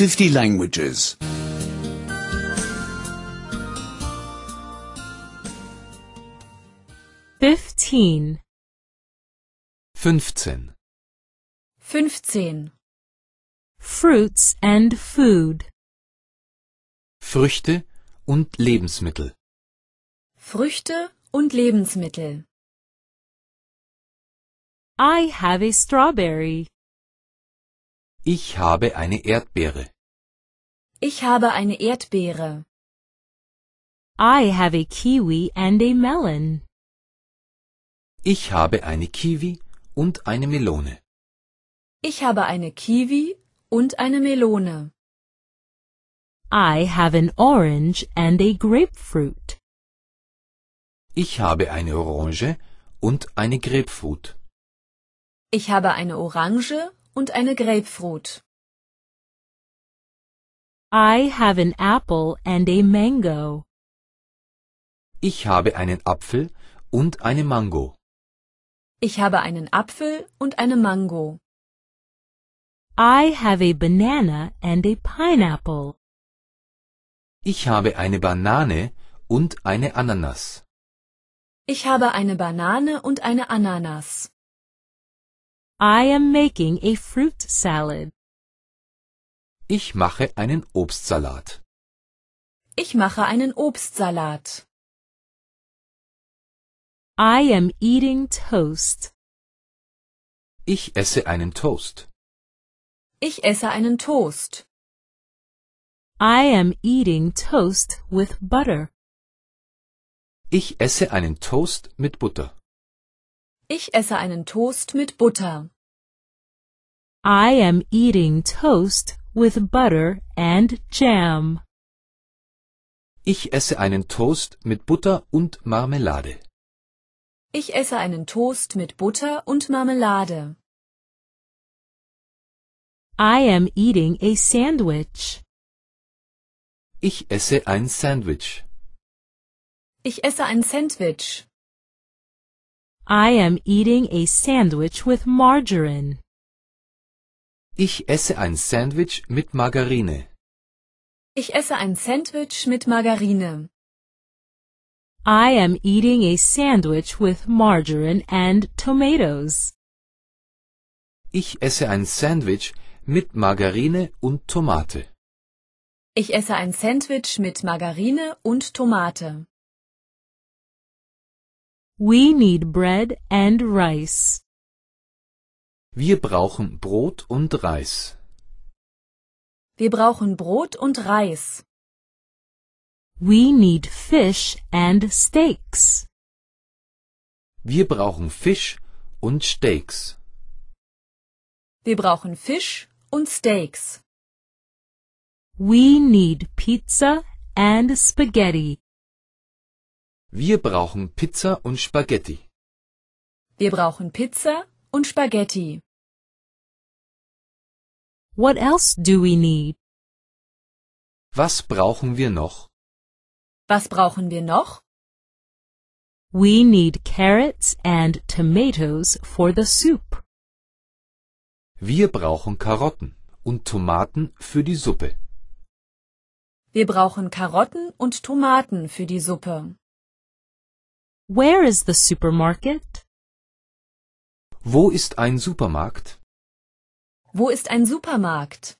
50 languages. 15. 15. 15. Fruits and food. Früchte und Lebensmittel. Früchte und Lebensmittel. I have a strawberry. Ich habe eine Erdbeere. Ich habe eine Erdbeere. I have a kiwi and a melon. Ich habe eine Kiwi und eine Melone. Ich habe eine Kiwi und eine Melone. I have an orange and a grapefruit. Ich habe eine Orange und eine Grapefruit. Ich habe eine Orange und eine Grapefruit. I have an apple and a mango. Ich habe einen Apfel und eine Mango. Ich habe einen Apfel und eine Mango. I have a banana and a pineapple. Ich habe eine Banane und eine Ananas. Ich habe eine Banane und eine Ananas. I am making a fruit salad. Ich mache einen Obstsalat. Ich mache einen Obstsalat. I am eating toast. Ich esse einen Toast. Ich esse einen Toast. I am eating toast with butter. Ich esse einen Toast mit Butter. Ich esse einen Toast mit Butter. I am eating toast with butter and jam. Ich esse einen Toast mit Butter und Marmelade. Ich esse einen Toast mit Butter und Marmelade. I am eating a sandwich. Ich esse ein Sandwich. Ich esse ein Sandwich. I am eating a sandwich with margarine. Ich esse ein Sandwich mit Margarine. Ich esse ein Sandwich mit Margarine. I am eating a sandwich with margarine and tomatoes. Ich esse ein Sandwich mit Margarine und Tomate. Ich esse ein Sandwich mit Margarine und Tomate. We need bread and rice. Wir brauchen Brot und Reis. Wir brauchen Brot und Reis. We need fish and steaks. Wir brauchen Fisch und Steaks. Wir brauchen Fisch und Steaks. We need pizza and spaghetti. Wir brauchen Pizza und Spaghetti. Wir brauchen Pizza und Spaghetti. What else do we need? Was brauchen wir noch? Was brauchen wir noch? We need carrots and tomatoes for the soup. Wir brauchen Karotten und Tomaten für die Suppe. Wir brauchen Karotten und Tomaten für die Suppe. Where is the supermarket? Wo ist ein Supermarkt? Wo ist ein Supermarkt?